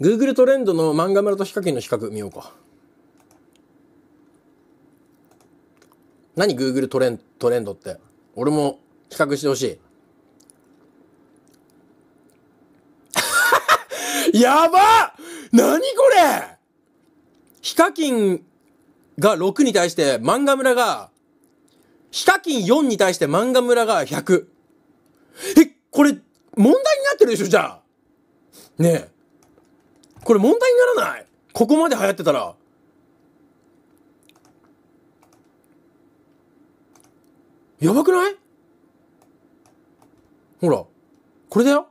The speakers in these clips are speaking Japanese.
Google トレンドの漫画村とヒカキンの比較見ようか。何 Google トレントレンドって。俺も比較してほしい。やば何これヒカキンが6に対して漫画村が、ヒカキン4に対して漫画村が100。え、これ問題になってるでしょじゃあ。ねえ。これ問題にならないここまで流行ってたら。やばくないほら、これだよ。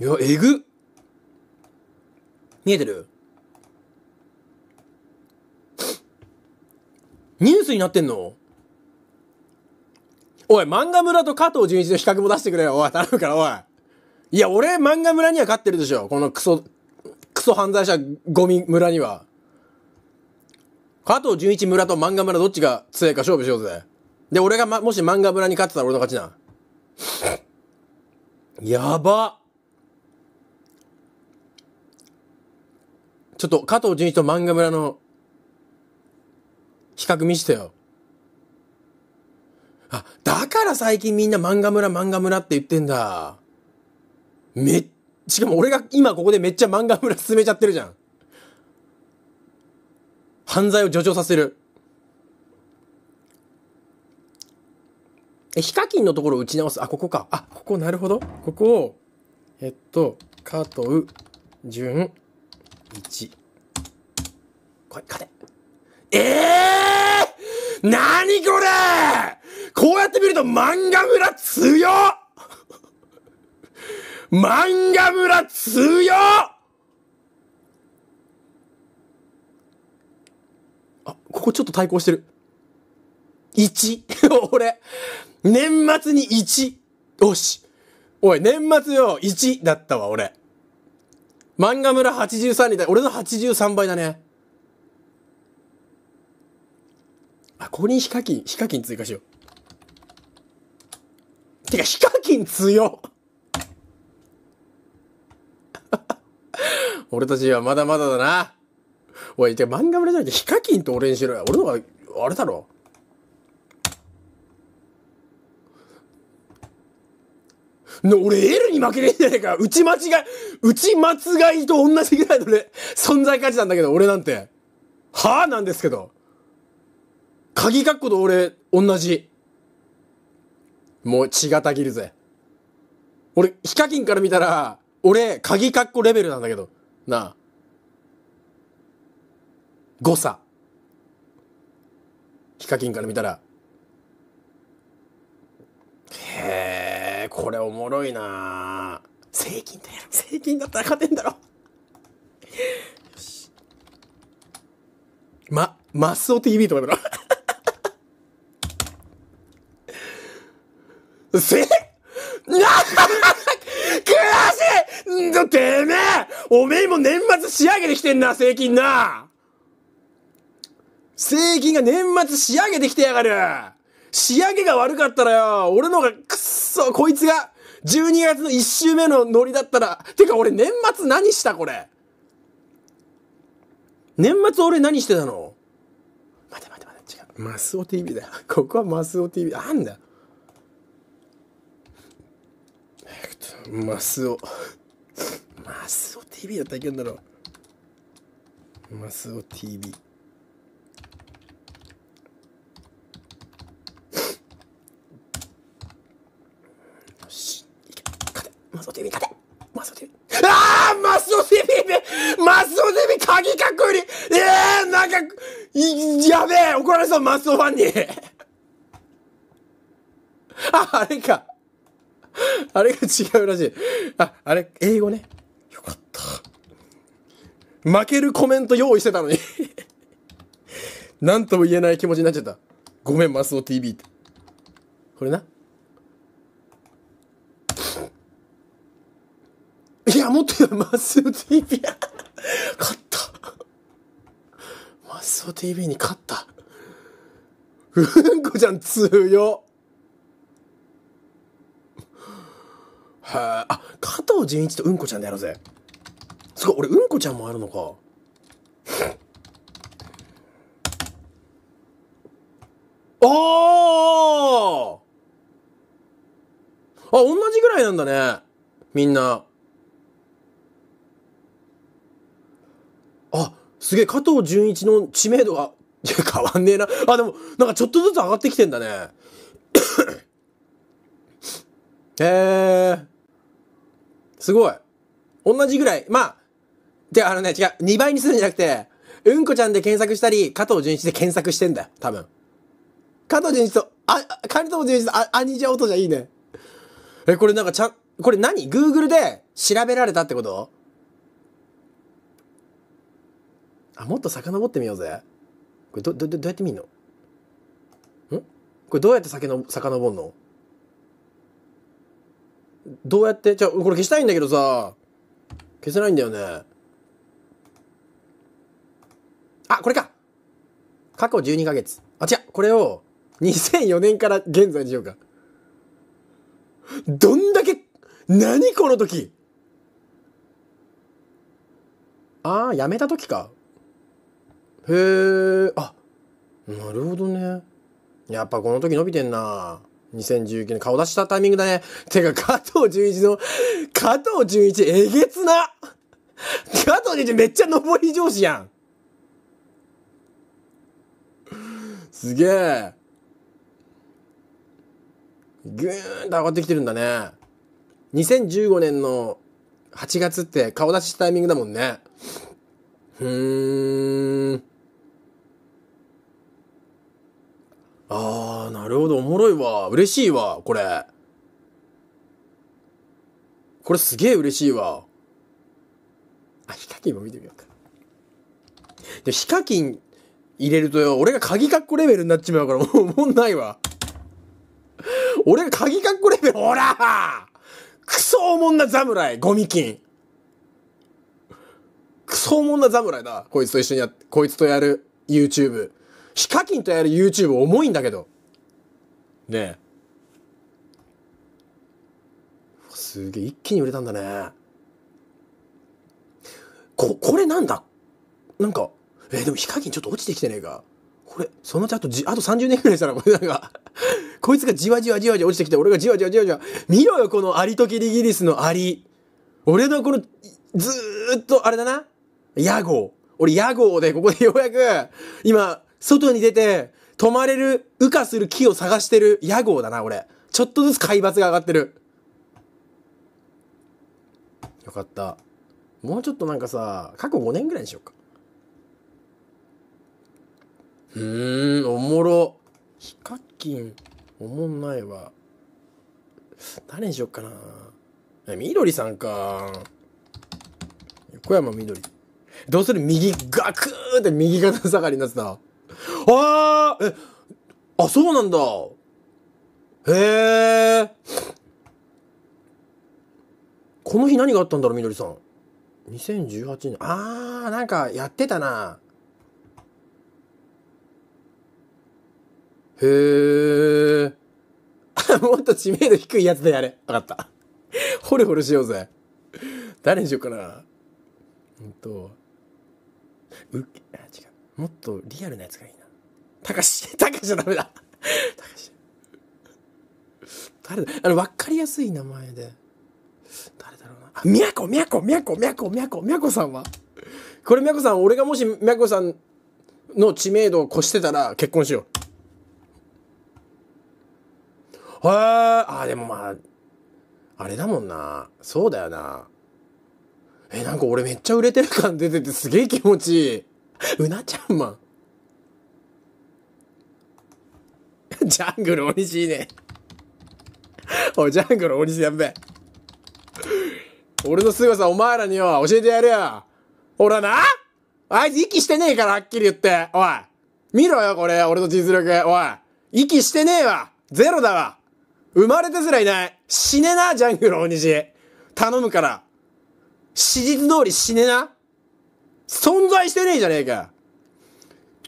いや、えぐ。見えてるニュースになってんのおい、漫画村と加藤純一の比較も出してくれよ。おい、頼むから、おい。いや、俺、漫画村には勝ってるでしょ。このクソ、クソ犯罪者ゴミ村には。加藤純一村と漫画村どっちが強いか勝負しようぜ。で、俺が、ま、もし漫画村に勝ってたら俺の勝ちな。やば。ちょっと加藤純一と漫画村の比較見してよ。あ、だから最近みんな漫画村漫画村って言ってんだ。めしかも俺が今ここでめっちゃ漫画村進めちゃってるじゃん。犯罪を助長させる。え、ヒカキンのところを打ち直す。あ、ここか。あ、ここなるほど。ここを、えっと、ュン、イチ。こい、勝て。ええー、なにこれこうやって見ると漫画村強っ漫画村強あ、ここちょっと対抗してる。1 俺、年末に1。よし。おい、年末よ、1だったわ、俺。漫画村83に対、俺の83倍だね。あ、ここにヒカキン、ヒカキン追加しよう。てか、ヒカキン強っ俺たちはまだまだだな。おい、じゃ漫画村じゃなくて、ヒカキンと俺にしろよ。俺のが、あれだろ。の俺 L に負けねえんじゃねえか。打ち間違い、打ち間違いと同じぐらいのね、存在価値なんだけど、俺なんて。はあなんですけど。鍵括弧と俺、同じ。もう血がたぎるぜ。俺、ヒカキンから見たら、俺、鍵括弧レベルなんだけど。なあ誤差ヒカキンから見たらへえこれおもろいな税金だよ税金だったら勝てんだろまマスオ TV とかだろ せっなっぞ、てめえおめえも年末仕上げてきてんな、税金な税金が年末仕上げてきてやがる仕上げが悪かったらよ、俺のがくっそ、こいつが12月の1週目のノリだったら、てか俺年末何したこれ年末俺何してたの待て待て待て、違う。マスオ TV だよ。ここはマスオ TV。あんだ。マスオ。マスオ TV だったらいけるんだろうマスオ TV マスオ TV 勝てマスオ TV あーマスオ TV マスオ TV 鍵かっこりいえー、なんかやべえ怒られそうマスオファンに ああれか あれが違うらしい。あ、あれ、英語ね。よかった。負けるコメント用意してたのに何 とも言えない気持ちになっちゃった。ごめん、マスオ TV って。これな。いや、もっとマスオ TV や。勝った。マスオ TV に勝った。うんこちゃん強っ。あ加藤純一とうんこちゃんでやろうぜすごい俺うんこちゃんもあるのかああ同じぐらいなんだねみんなあすげえ加藤純一の知名度がいや、変わんねえな。あ、でも、なんかちょっとずつ上がってきてんだね。えー。すごい。同じぐらい。まあ、で、あのね、違う。2倍にするんじゃなくて、うんこちゃんで検索したり、加藤純一で検索してんだよ。多分。加藤純一と、あ、加藤純一と、あ、兄者音じゃいいね。え、これなんかちゃん、これ何 ?Google で調べられたってことあ、もっと遡ってみようぜ。これど、ど、どうやって見んのんこれどうやって遡、の、遡んのどうやってじゃこれ消したいんだけどさ消せないんだよねあこれか過去12ヶ月あ違うこれを2004年から現在にしようかどんだけ何この時ああやめた時かへえあなるほどねやっぱこの時伸びてんな2019年顔出したタイミングだね。てか、加藤純一の、加藤純一えげつな加藤純一めっちゃ上り上司やん。すげえ。ぐーんと上がってきてるんだね。2015年の8月って顔出ししたタイミングだもんね。ふーん。ああ、なるほど。おもろいわ。嬉しいわ、これ。これすげえ嬉しいわ。あ、ヒカキンも見てみようか。で、ヒカキン入れるとよ、俺が鍵カッコレベルになっちまうから、もう、もんないわ。俺が鍵カッコレベル、ほらクソおもんな侍、ゴミ金。クソおもんな侍だ。こいつと一緒にや、こいつとやる YouTube。ヒカキンとやる YouTube 重いんだけど。ねえ。すげえ、一気に売れたんだね。こ、これなんだなんか、えでもヒカキンちょっと落ちてきてねえか。これ、そのうちあとじ、あと30年ぐらいしたら、これなんか こいつがじわじわじわじわ落ちてきて、俺がじわじわじわじわ、見ろよ、このアリとキリギリスのアリ。俺のこの、ずーっと、あれだな。屋号。俺、屋号で、ここでようやく、今、外に出て、泊まれる、羽化する木を探してる屋号だな、俺。ちょっとずつ海抜が上がってる。よかった。もうちょっとなんかさ、過去5年ぐらいにしようか。うーん、おもろ。ヒカキン、おもんないわ。誰にしよっかな。え、みどりさんか。横山みどり。どうする右ガクーって右肩下がりになってた。ああえ、あ、そうなんだ。へえ。この日何があったんだろう、みどりさん。2018年。ああ、なんかやってたな。へえ。もっと知名度低いやつでやれ。わかった。ホルホルしようぜ。誰にしようかな。うんと。うあ、違もっとリアルなやつがいいな。たかし、たかしじゃダメだ。たかし。誰だあの、わかりやすい名前で。誰だろうな。あ、みやこ、みやこ、みやこ、みやこ、みやこ、みやこさんはこれみやこさん、俺がもしみやこさんの知名度を越してたら結婚しよう。へえ、あ、でもまあ、あれだもんな。そうだよな。え、なんか俺めっちゃ売れてる感出ててすげえ気持ちいい。うなちゃんマン。ジャングルにしいね。おい、ジャングル鬼しいやべ。俺の凄さお前らによ、教えてやるよ。ほらなあいつ息してねえから、はっきり言って。おい。見ろよ、これ、俺の実力。おい。息してねえわ。ゼロだわ。生まれてすらいない。死ねな、ジャングル大西。頼むから。史実通り死ねな。存在してねえじゃねえか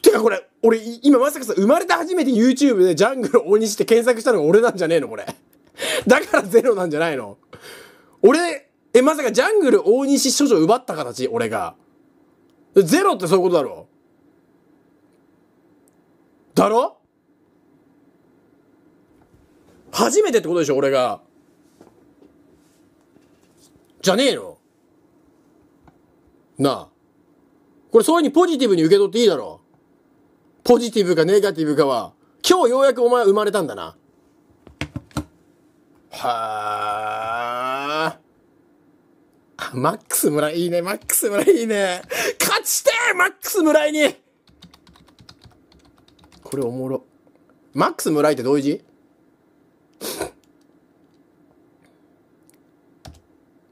てかこれ、俺、今まさかさ、生まれて初めて YouTube でジャングル大西って検索したのが俺なんじゃねえのこれ。だからゼロなんじゃないの俺、え、まさかジャングル大西処女奪った形俺が。ゼロってそういうことだろだろ初めてってことでしょ俺が。じゃねえのなあ。これそういうふうにポジティブに受け取っていいだろう。ポジティブかネガティブかは、今日ようやくお前生まれたんだな。はあ。マックス村いいね、マックス村いいね。勝ちてマックス村井にこれおもろ。マックス村井ってどういう字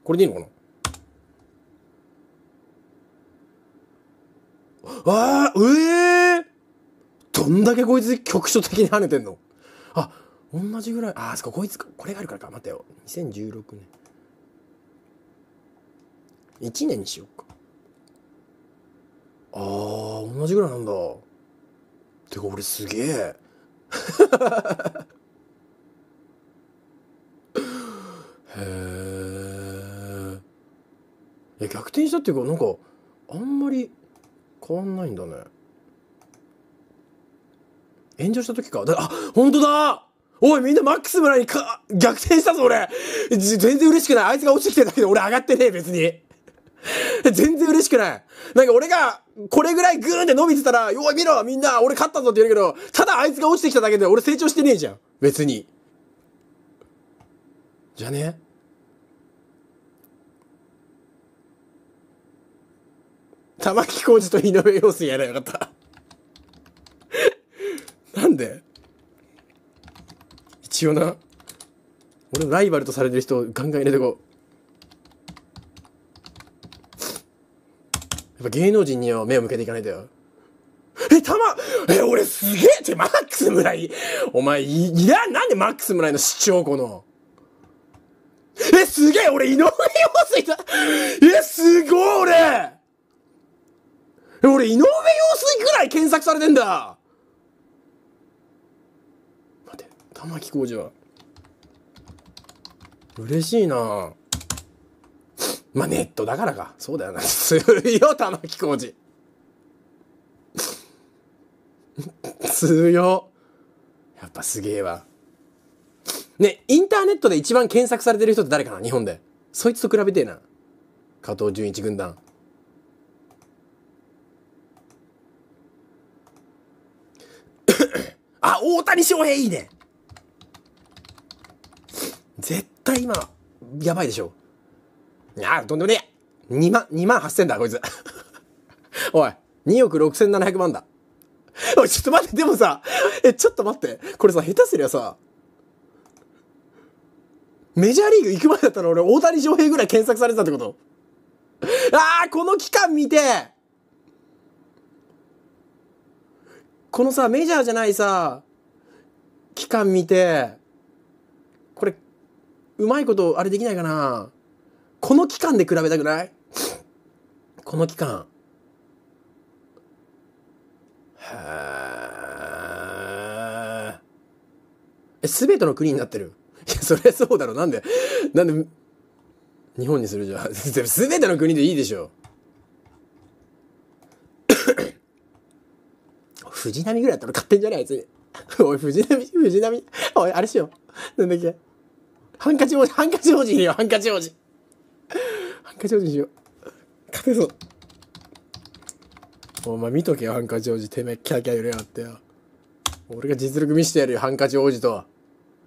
これでいいのかなわあ、ええー、どんだけこいつ局所的に跳ねてんのあ、同じぐらい。あ、そそか、こいつ、これがあるからか。待ってよ。2016年。1年にしようか。ああ、同じぐらいなんだ。てか、俺すげえ。へえ。逆転したっていうか、なんか、あんまり変わんないんだね炎上した時かだあ本当だおいみんなマックス村にか逆転したぞ俺全然嬉しくないあいつが落ちてきてるだけで俺上がってねえ別に 全然嬉しくない。なんか俺が、これぐらいグーンって伸びてたら、おい見ろみんな俺勝ったぞって言うけど、ただあいつが落ちてきただけで俺成長してねえじゃん。別に。じゃね玉置浩二と井上陽水やらよかった なんで一応な俺のライバルとされてる人ガンガン入れてこうやっぱ芸能人には目を向けていかないだよえ、たま、え、俺すげえって、マックス村井、お前、い、いなんでマックス村井の主張この。え、すげえ、俺、井上陽水だ、え、すごい、俺俺、井上陽水くらい検索されてんだ待って、玉置浩二は。嬉しいなまあ、ネットだからか。そうだよな。強いよ、玉置浩二。強やっぱすげえわ。ね、インターネットで一番検索されてる人って誰かな日本で。そいつと比べてえな。加藤純一軍団。大谷翔平いいね絶対今、やばいでしょ。いやとんでもねえ !2 万、2万8000だ、こいつ。おい、2億6700万だ。おい、ちょっと待って、でもさ、え、ちょっと待って。これさ、下手すりゃさ、メジャーリーグ行く前だったら俺、大谷翔平ぐらい検索されてたってことああ、この期間見てこのさ、メジャーじゃないさ、期間見て、これ、うまいことあれできないかなこの期間で比べたくないこの期間。へえ。すべての国になってる。いや、そりゃそうだろ。なんで、なんで、日本にするじゃん。すべての国でいいでしょ。藤波ぐらいだったら勝手んじゃねえ、あいつ。おい、藤波、藤波、おい、あれしよう。なんだっけ。ハンカチ王子、ハンカチ王子いるよハンカチ王子。ハンカチ王子にしよう。勝てそう。お前見とけよ、ハンカチ王子。てめえ、キャキャ揺れやがってよ。俺が実力見してやるよ、ハンカチ王子と。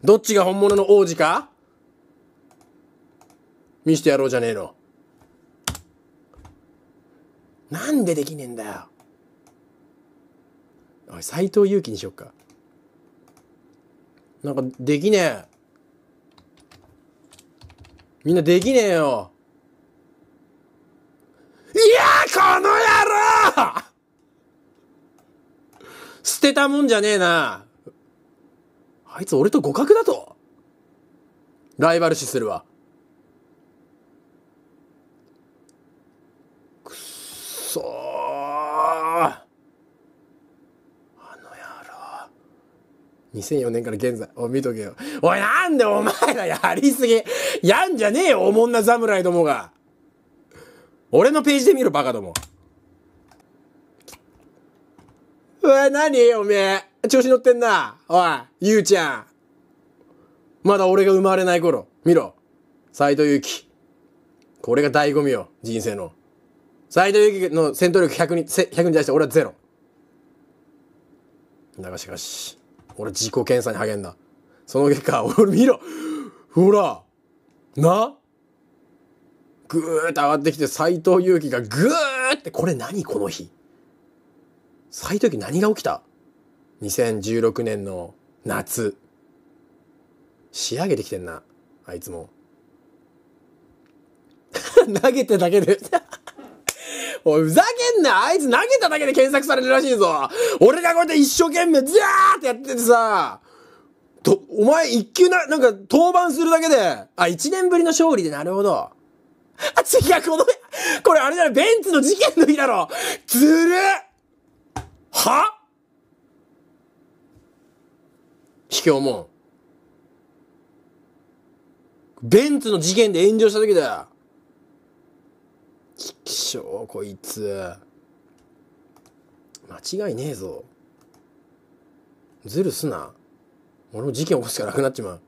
どっちが本物の王子か見してやろうじゃねえの。なんでできねえんだよ。おい、斎藤佑樹にしよっか。なんか、できねえ。みんなできねえよ。いやこの野郎 捨てたもんじゃねえな。あいつ俺と互角だとライバル視するわ。2004年から現在。お、見とけよ。おい、なんでお前らやりすぎ。やんじゃねえよ、おもんな侍どもが。俺のページで見ろ、バカども。うわ、なにおめえ。調子乗ってんな。おい、ゆうちゃん。まだ俺が生まれない頃。見ろ。斎藤佑樹。これが醍醐味よ、人生の。斎藤佑樹の戦闘力100に、100に対して俺はゼロ。だがしかし。俺自己検査に励んだ。その結果、俺見ろほらなぐーっと上がってきて斎藤佑樹がぐーってこれ何この日斎藤佑樹何が起きた ?2016 年の夏。仕上げてきてんな。あいつも。投げてだけでおい、ふざけんなあいつ投げただけで検索されるらしいぞ俺がこうやって一生懸命らーってやっててさ、と、お前一級な、なんか登板するだけで、あ、一年ぶりの勝利でなるほど。あ、違う、この、これあれだろ、ベンツの事件の日だろずるは卑怯もん。ベンツの事件で炎上した時だよ。きっしょこいつ間違いねえぞズルすな俺も事件起こすからなくなっちまう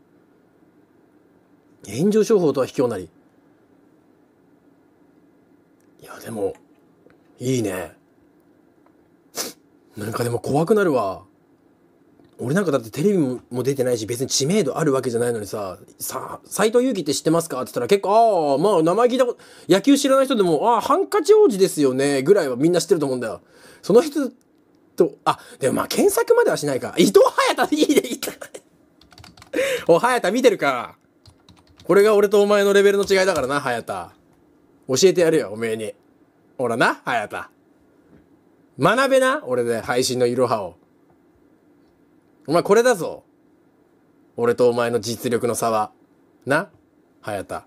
炎上商法とは卑怯なりいやでもいいねなんかでも怖くなるわ俺なんかだってテレビも出てないし別に知名度あるわけじゃないのにさ「さ斎藤佑樹って知ってますか?」って言ったら結構「ああまあ名前聞いたこと野球知らない人でもああハンカチ王子ですよね」ぐらいはみんな知ってると思うんだよ。その人とあでもまあ検索まではしないか伊藤隼太いいねいいお隼太見てるかこれが俺とお前のレベルの違いだからな隼太教えてやるよおめえにほらな隼太学べな俺で配信のいろはをお前これだぞ。俺とお前の実力の差は。な早田。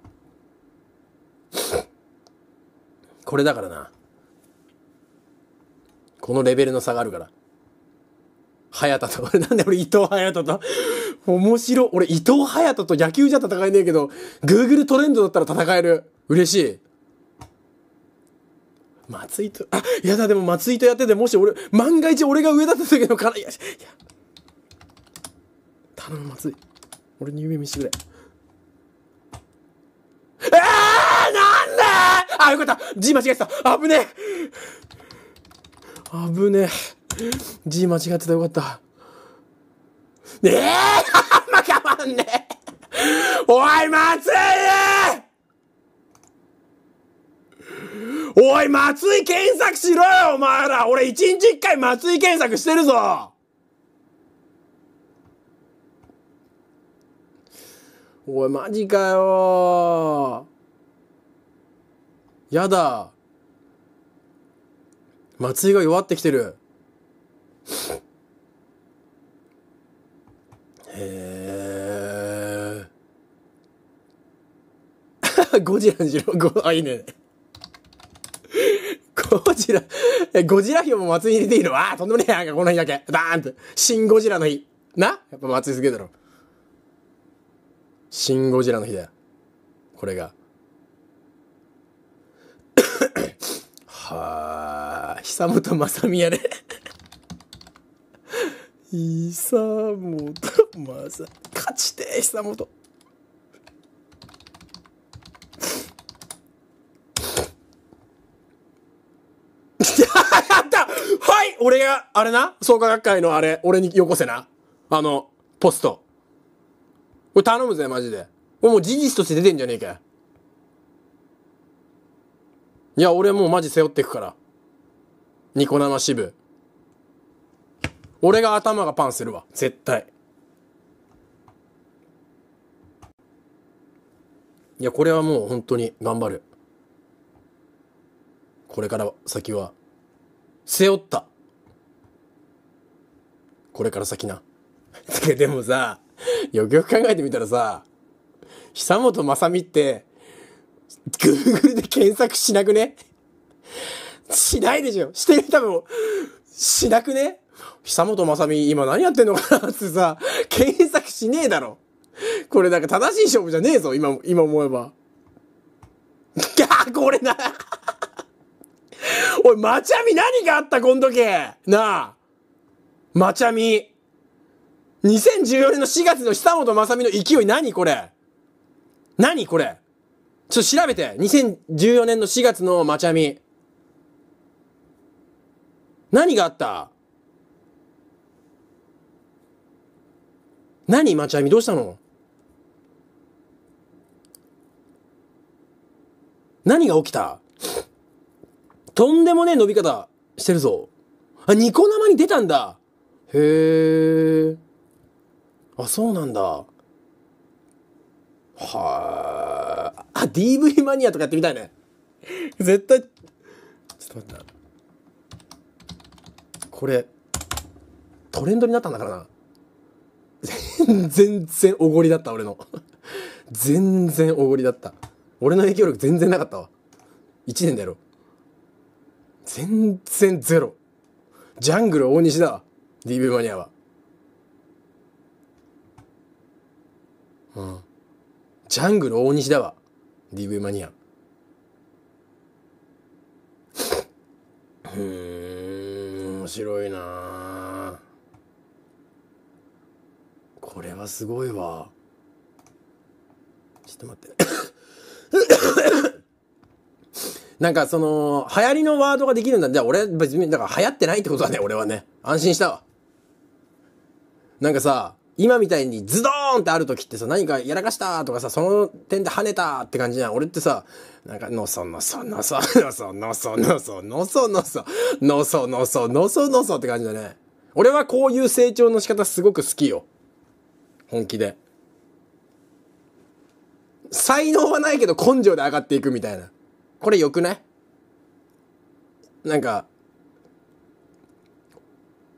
これだからな。このレベルの差があるから。早田と、俺なんで俺伊藤早田と、面白。俺伊藤早田と野球じゃ戦えねえけど、Google トレンドだったら戦える。嬉しい。松井と、あ、やだ、でも松井とやってて、もし俺、万が一俺が上だった時のから、いや、いや、頼むまずい俺に夢見してくれえー、なんであよかった字間違えてた危ねえ危ねえ字間違ってたよかったねえあんままんねえおい松井おい松井検索しろよお前ら俺一日一回松井検索してるぞおい、マジかよやだ松井が弱ってきてる。へー。ゴジラにしろ。ご、あ、いいね。ゴジラ、え、ゴジラ日も松井にれていいのああ、とんでもねえ。なんかこの日だけ。バーンって。新ゴジラの日。なやっぱ松井すげえだろ。シン・ゴジラの日だよ。これが。はあ、久本雅美やね。久本雅勝ちて久本。やったはい俺が、あれな創価学会のあれ、俺によこせな。あの、ポスト。これ頼むぜ、マジで。これもう事実として出てんじゃねえかいや、俺もうマジ背負っていくから。ニコ生支部。俺が頭がパンするわ。絶対。いや、これはもう本当に頑張る。これから先は、背負った。これから先な。でもさ、よくよく考えてみたらさ、久本雅美って、Google で検索しなくねしないでしょしてる多分、しなくね久本雅美今何やってんのかなってさ、検索しねえだろ。これなんか正しい勝負じゃねえぞ、今、今思えば。ガ ーこれなおい、まちゃみ何があったこん時なあ。まちゃみ。2014年の4月の久本雅美の勢い何これ何これちょっと調べて。2014年の4月のまちゃみ。何があった何まちゃみどうしたの何が起きたとんでもねえ伸び方してるぞ。あ、ニコ生に出たんだ。へえ。あ、そうなんだ。はあ。あ、DV マニアとかやってみたいね。絶対。ちょっと待ってこれ、トレンドになったんだからな。全然おごりだった、俺の。全然おごりだった。俺の影響力全然なかったわ。1年だろ。全然ゼロ。ジャングル大西だわ。DV マニアは。うん。ジャングル大西だわ。DV マニア。うん、面白いなこれはすごいわ。ちょっと待って。なんかその、流行りのワードができるんだ。じゃあ俺、別に、だから流行ってないってことだね、俺はね。安心したわ。なんかさ、今みたいにズドーーンってある時ってさ、何かやらかしたとかさ、その点で跳ねたって感じじゃん。俺ってさ、なんか、のそのそのそのそのそのそのそのそのそのそのそのそって感じだね。俺はこういう成長の仕方すごく好きよ。本気で。才能はないけど根性で上がっていくみたいな。これ良くないなんか、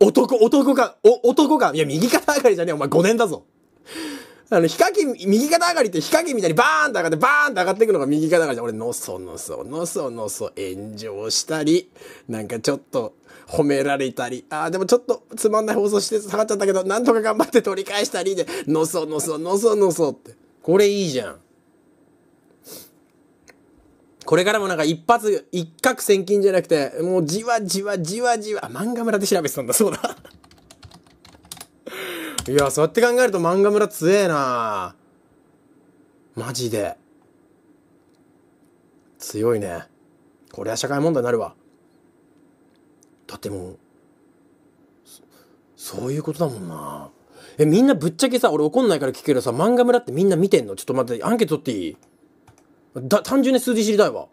男、男か、お、男か、いや、右肩上がりじゃねえ、お前5年だぞ。あの、ヒカキン、右肩上がりってヒカキンみたいにバーンと上がって、バーンと上がっていくのが右肩上がり俺、のそのそのそのそ炎上したり、なんかちょっと褒められたり、ああ、でもちょっとつまんない放送して下がっちゃったけど、なんとか頑張って取り返したりで、のそのそのそのそって。これいいじゃん。これからもなんか一発、一攫千金じゃなくて、もうじわじわじわじわ、漫画村で調べてたんだ、そうだ。いや、そうやって考えると漫画村強えなマジで。強いね。これは社会問題になるわ。だってもう、そういうことだもんなえ、みんなぶっちゃけさ、俺怒んないから聞けるさ、漫画村ってみんな見てんのちょっと待って、アンケート取っていいだ、単純に数字知りたいわ。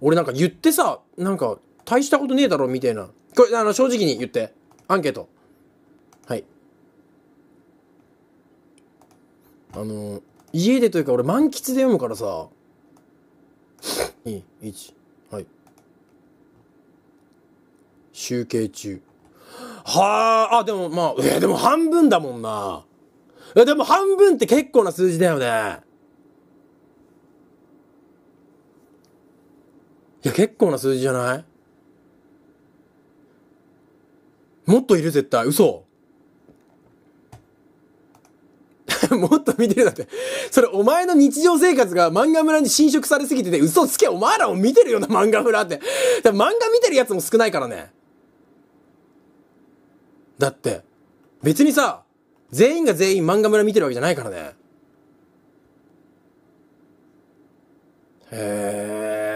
俺なんか言ってさ、なんか、大したことねえだろ、みたいな。これ、あの、正直に言って。アンケート。あの、家でというか俺満喫で読むからさ、2、1、はい。集計中。はあ、あ、でもまあ、えー、でも半分だもんな。え、でも半分って結構な数字だよね。いや、結構な数字じゃないもっといる絶対。嘘。さ んもっと見てるだって。それお前の日常生活が漫画村に侵食されすぎてて、嘘つけお前らを見てるよな 漫画村って。漫画見てるやつも少ないからね。だって、別にさ、全員が全員漫画村見てるわけじゃないからね。へえ。